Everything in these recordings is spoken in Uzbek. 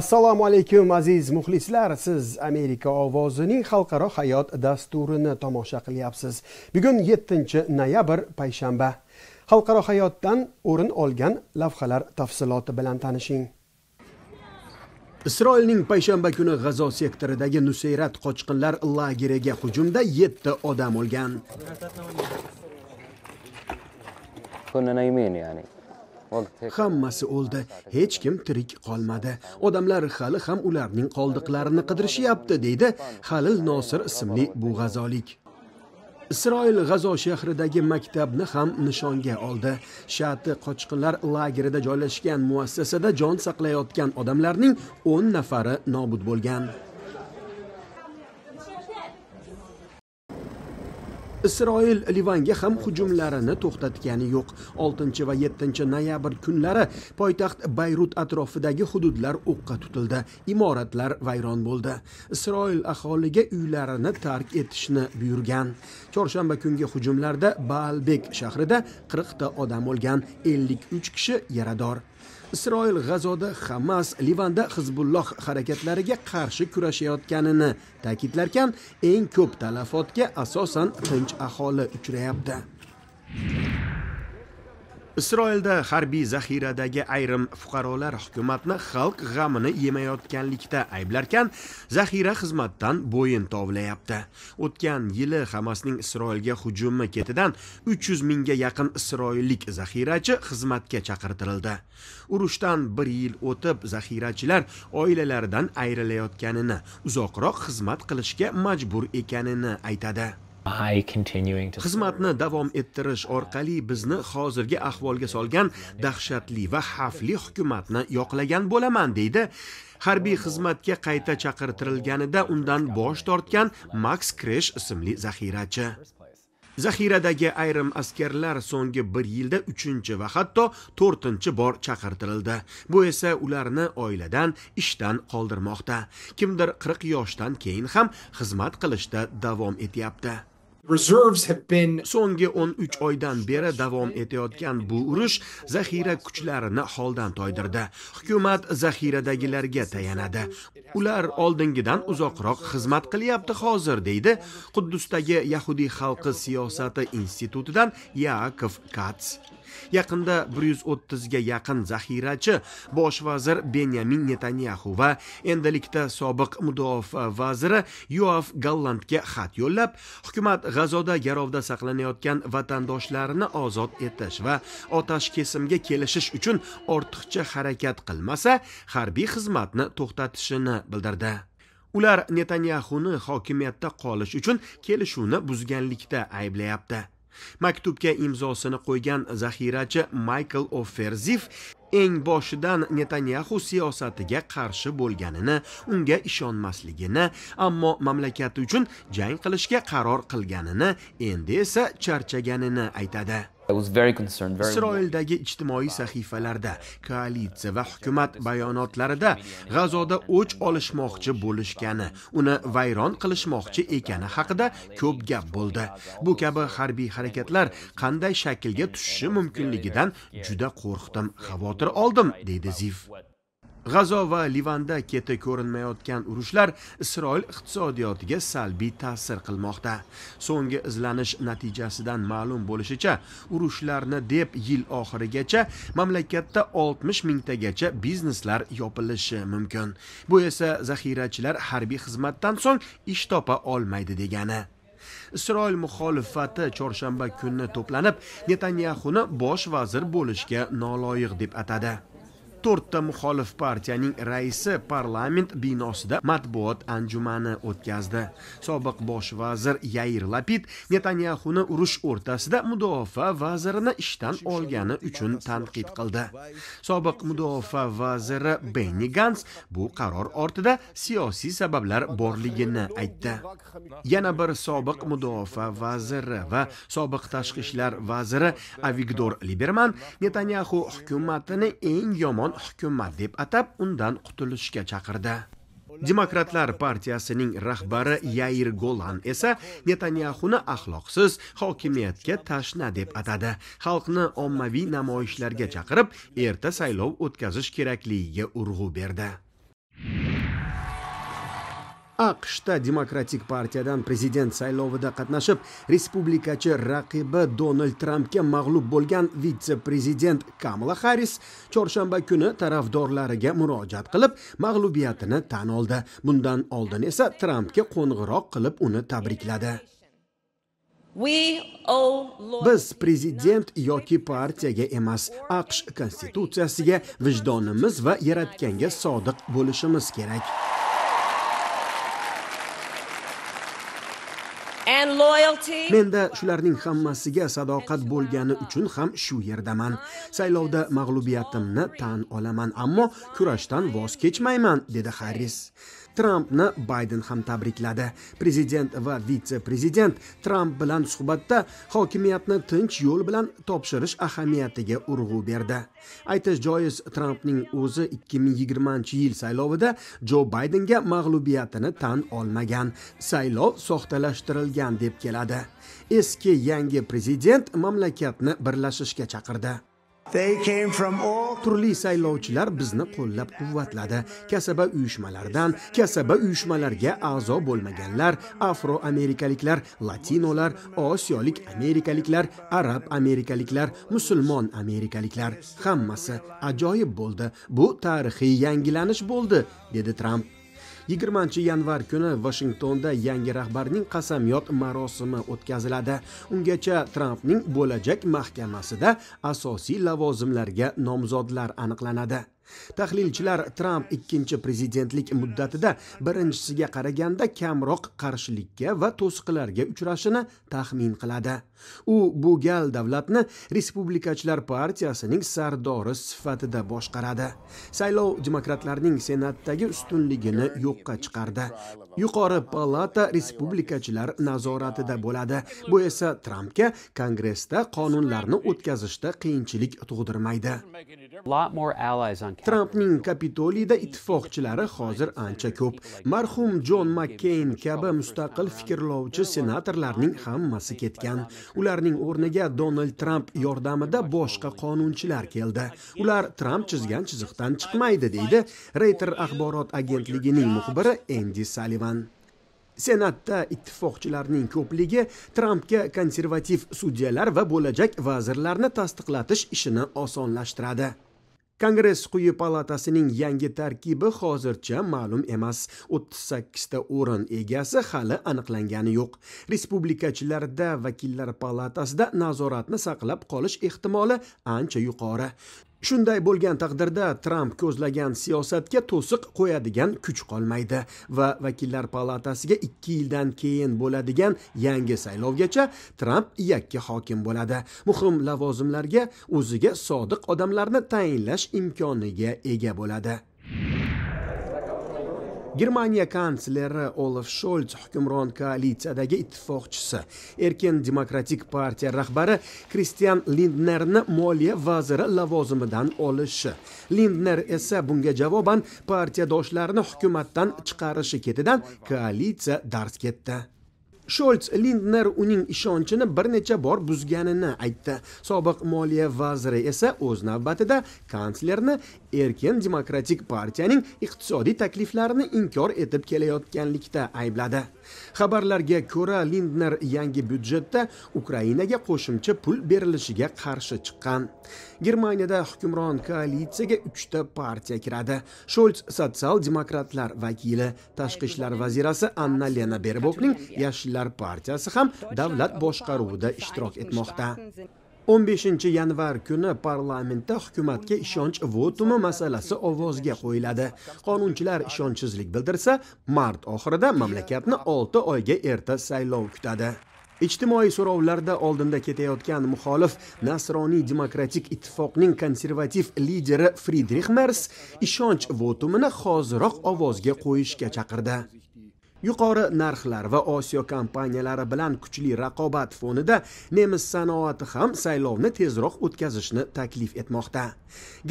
assalomu alaykum aziz muxlislar siz amerika ovozining xalqaro hayot dasturini tomosha qilyapsiz bugun 7 noyabr payshanba xalqaro hayotdan o'rin olgan lavhalar tafsiloti bilan tanishing isroilning payshanba kuni g'azo sektoridagi nusayrat qochqinlar lageriga hujumda 7 odam o'lgan hammasi o'ldi hech kim tirik qolmadi odamlar hali ham ularning qoldiqlarini qidirishyapti deydi halil nosir ismli bu g'azolik isroil g'azo shahridagi maktabni ham nishonga oldi shati qochqinlar lagerida joylashgan muassasada jon saqlayotgan odamlarning o'n nafari nobud bo'lgan isroil livanga ham hujumlarini to'xtatgani yo'q 6 va 7 noyabr kunlari poytaxt bayrut atrofidagi hududlar o'qqa tutildi imoratlar vayron bo'ldi isroil aholiga uylarini tark etishni buyurgan chorshanba kungi hujumlarda baalbek shahrida 40 ta odam o'lgan 53 kishi yarador isroil g'azoda hamas livanda hizbulloh harakatlariga qarshi kurashayotganini ta'kidlarkan eng ko'p talafotga asosan tinch aholi uchrayapti isroilda harbiy zaxiradagi ayrim fuqarolar hukumatni xalq g'amini yemayotganlikda ayblarkan zaxira xizmatdan bo'yin tovlayapti o'tgan yili hamasning isroilga hujumi ketidan 300 mingga yaqin isroillik zaxirachi xizmatga chaqirtirildi urushdan bir yil o'tib zaxirachilar oilalaridan ayrilayotganini uzoqroq xizmat qilishga majbur ekanini aytadi xizmatni davom ettirish orqali bizni hozirgi ahvolga solgan dahshatli va xavfli hukumatni yoqlagan bo'laman deydi harbiy xizmatga qayta chaqirtirilganida undan bosh tortgan maks kresh ismli zaxirachi zaxiradagi ayrim askarlar so'nggi bir yilda uchinchi va hatto to'rtinchi bor chaqirtirildi bu esa ularni oiladan ishdan qoldirmoqda kimdir qirq yoshdan keyin ham xizmat qilishda davom etyapti so'nggi 13 oydan beri davom etayotgan bu urush zaxira kuchlarini holdan toydirdi hukumat zaxiradagilarga tayanadi ular oldingidan uzoqroq xizmat qilyapti hozir deydi quddusdagi yahudiy xalqi siyosati institutidan yaakov kats yaqinda 130 ga yaqin zaxirachi bosh vazir benyamin netanyaxu va endilikda sobiq mudofaa vaziri yoav gallandga xat yo'llab hukumat g'azoda garovda saqlanayotgan vatandoshlarini ozod etish va otash kesimga kelishish uchun ortiqcha harakat qilmasa harbiy xizmatni to'xtatishini bildirdi ular netanyaxuni hokimiyatda qolish uchun kelishuvni buzganlikda ayblayapti maktubga imzosini qo'ygan zaxirachi maykl o'ferzif eng boshidan netanyaxu siyosatiga qarshi bo'lganini unga ishonmasligini ammo mamlakati uchun jang qilishga qaror qilganini endi esa charchaganini aytadi isroildagi ijtimoiy sahifalarda koalitsiya va hukumat bayonotlarida g'azoda o'ch olishmoqchi bo'lishgani uni vayron qilishmoqchi ekani haqida ko'p gap bo'ldi bu kabi harbiy harakatlar qanday shaklga tushishi mumkinligidan juda qo'rqdim xavotir oldim deydi ziv g'azo va livanda keti ko'rinmayotgan urushlar isroil iqtisodiyotiga salbiy ta'sir qilmoqda so'nggi izlanish natijasidan ma'lum bo'lishicha urushlarni deb yil oxirigacha mamlakatda 60 mingtagacha bizneslar yopilishi mumkin bu esa zaxirachilar harbiy xizmatdan so'ng ish topa olmaydi degani isroil muxolifati chorshanba kuni to'planib netanyaxuni bosh vazir bo'lishga noloyiq deb atadi to'rtta muxolif partiyaning raisi parlament binosida matbuot anjumani o'tkazdi sobiq bosh vazir yair lapid netanyaxuni urush o'rtasida mudofaa vazirini ishdan olgani uchun tanqid qildi sobiq mudofaa vaziri benni gans bu qaror ortida siyosiy sabablar borligini aytdi yana bir sobiq mudofaa vaziri va sobiq tashqi ishlar vaziri avigdor liberman netanyaxu hukumatini eng yomon yolg'on hukumat deb atab undan qutulishga chaqirdi demokratlar partiyasining rahbari yair golan esa netanyaxuni axloqsiz hokimiyatga tashna deb atadi xalqni ommaviy namoyishlarga chaqirib erta saylov o'tkazish kerakligiga urg'u berdi aqshda demokratik partiyadan prezident saylovida qatnashib respublikachi raqibi donald trampga mag'lub bo'lgan vitse prezident kamala harris chorshanba kuni tarafdorlariga murojaat qilib mag'lubiyatini tan oldi bundan oldin esa trampga qo'ng'iroq qilib uni tabrikladi biz prezident yoki partiyaga emas aqsh konstitutsiyasiga vijdonimiz va yaratganga sodiq bo'lishimiz kerak menda shularning hammasiga sadoqat bo'lgani uchun ham shu yerdaman saylovda mag'lubiyatimni tan olaman ammo kurashdan voz kechmayman dedi harris trampni bayden ham tabrikladi prezident va vitse prezident tramp bilan suhbatda hokimiyatni tinch yo'l bilan topshirish ahamiyatiga urg'u berdi aytish joiz trampning o'zi 2020 yil saylovida jo baydenga mag'lubiyatini tan olmagan saylov soxtalashtirilgan deb keladi eski yangi prezident mamlakatni birlashishga chaqirdi turli saylovchilar bizni qo'llab quvvatladi kasaba uyushmalaridan kasaba uyushmalarga a'zo bo'lmaganlar afro amerikaliklar latinolar osiyolik amerikaliklar arab amerikaliklar musulmon amerikaliklar hammasi ajoyib bo'ldi bu tarixiy yangilanish bo'ldi dedi tramp yigirmanchi yanvar kuni vashingtonda yangi rahbarning qasamyod marosimi o'tkaziladi ungacha trampning bo'lajak mahkamasida asosiy lavozimlarga nomzodlar aniqlanadi tahlilchilar tramp ikkinchi prezidentlik muddatida birinchisiga qaraganda kamroq qarshilikka va to'siqlarga uchrashini taxmin qiladi u bu gal davlatni respublikachilar partiyasining sardori sifatida boshqaradi saylov demokratlarning senatdagi ustunligini yo'qqa chiqardi yuqori palata respublikachilar nazoratida bo'ladi bu esa trampga kongressda qonunlarni o'tkazishda qiyinchilik tug'dirmaydi trampning kapitoliyda ittifoqchilari hozir ancha ko'p marhum jon makkeyn kabi mustaqil fikrlovchi senatorlarning hammasi ketgan ularning o'rniga donald tramp yordamida boshqa qonunchilar keldi ular tramp chizgan chiziqdan chiqmaydi deydi reyter axborot agentligining muxbiri endi salivan senatda ittifoqchilarning ko'pligi trampga konservativ sudyalar va bo'lajak vazirlarni tasdiqlatish ishini osonlashtiradi kongress quyi palatasining yangi tarkibi hozircha ma'lum emas 38 ta o'rin egasi hali aniqlangani yo'q respublikachilarda vakillar palatasida nazoratni saqlab qolish ehtimoli ancha yuqori shunday bo'lgan taqdirda tramp ko'zlagan siyosatga to'siq qo'yadigan kuch qolmaydi va vakillar palatasiga ikki yildan keyin bo'ladigan yangi saylovgacha tramp yakka hokim bo'ladi muhim lavozimlarga o'ziga sodiq odamlarni tayinlash imkoniga ega bo'ladi germaniya kansleri olaf sholz hukmron koalitsiyadagi ittifoqchisi erkin demokratik partiya rahbari kristian lindnerni moliya vaziri lavozimidan olishi lindner esa bunga javoban partiyadoshlarini hukumatdan chiqarishi ketidan koalitsiya darz ketdi Scholz Lindner uning ishonchini bir necha bor buzganini aytdi. Sobiq moliya vaziri esa o'z navbatida kanslerni erkin demokratik partiyaning iqtisodiy takliflarini inkor etib kelayotganlikda aybladi. xabarlarga ko'ra lindner yangi byudjetda ukrainaga qo'shimcha pul berilishiga qarshi chiqqan germaniyada hukmron koalitsiyaga uchta partiya kiradi Scholz sotsial demokratlar vakili tashqi ishlar vazirasi anna lena berbokning yashillar partiyasi ham davlat boshqaruvida ishtirok etmoqda 15 yanvar kuni parlamentda hukumatga ishonch votumi masalasi ovozga qo'yiladi qonunchilar ishonchsizlik bildirsa mart oxirida mamlakatni 6 oyga erta saylov kutadi ijtimoiy so'rovlarda oldinda ketayotgan muxolif nasroniy demokratik ittifoqning konservativ lideri fridrix mers ishonch votumini hoziroq ovozga qo'yishga chaqirdi yuqori narxlar va osiyo kompaniyalari bilan kuchli raqobat fonida nemis sanoati ham saylovni tezroq o'tkazishni taklif etmoqda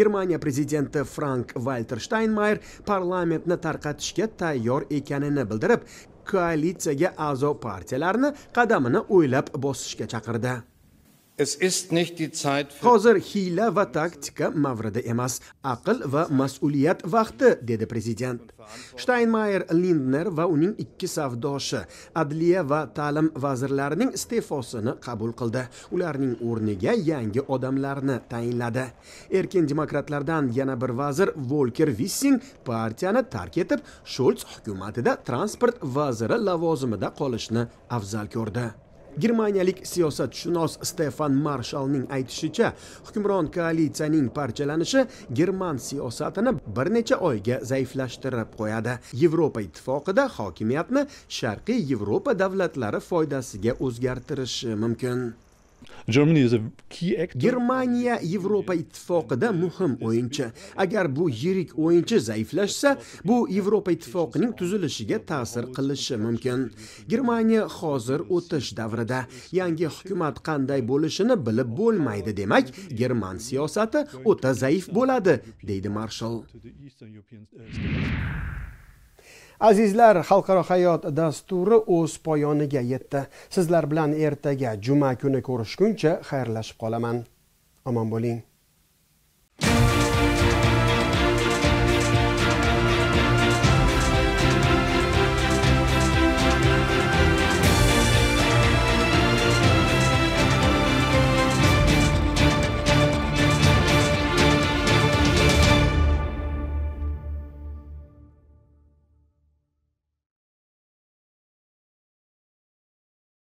germaniya prezidenti frank valter shtaynmayer parlamentni tarqatishga tayyor ekanini bildirib koalitsiyaga a'zo partiyalarni qadamini o'ylab bosishga chaqirdi hozir hiyla va taktika mavridi emas aql va mas'uliyat vaqti dedi prezident shtaynmayer lindner va uning ikki savdoshi adliya va ta'lim vazirlarining iste'fosini qabul qildi ularning o'rniga yangi odamlarni tayinladi erkin demokratlardan yana bir vazir volker vissing partiyani tark etib shols hukumatida transport vaziri lavozimida qolishni afzal ko'rdi germaniyalik siyosatshunos stefan marshalning aytishicha hukmron koalitsiyaning parchalanishi german siyosatini bir necha oyga zaiflashtirib qo'yadi yevropa ittifoqida hokimiyatni sharqiy yevropa davlatlari foydasiga o'zgartirishi mumkin germaniya yevropa ittifoqida muhim o'yinchi agar bu yirik o'yinchi zaiflashsa bu yevropa ittifoqining tuzilishiga ta'sir qilishi mumkin germaniya hozir o'tish davrida yangi hukumat qanday bo'lishini bilib bo'lmaydi demak german siyosati o'ta zaif bo'ladi deydi marshal azizlar xalqaro hayot dasturi o'z poyoniga yetdi sizlar bilan ertaga juma kuni ko'rishguncha xayrlashib qolaman omon bo'ling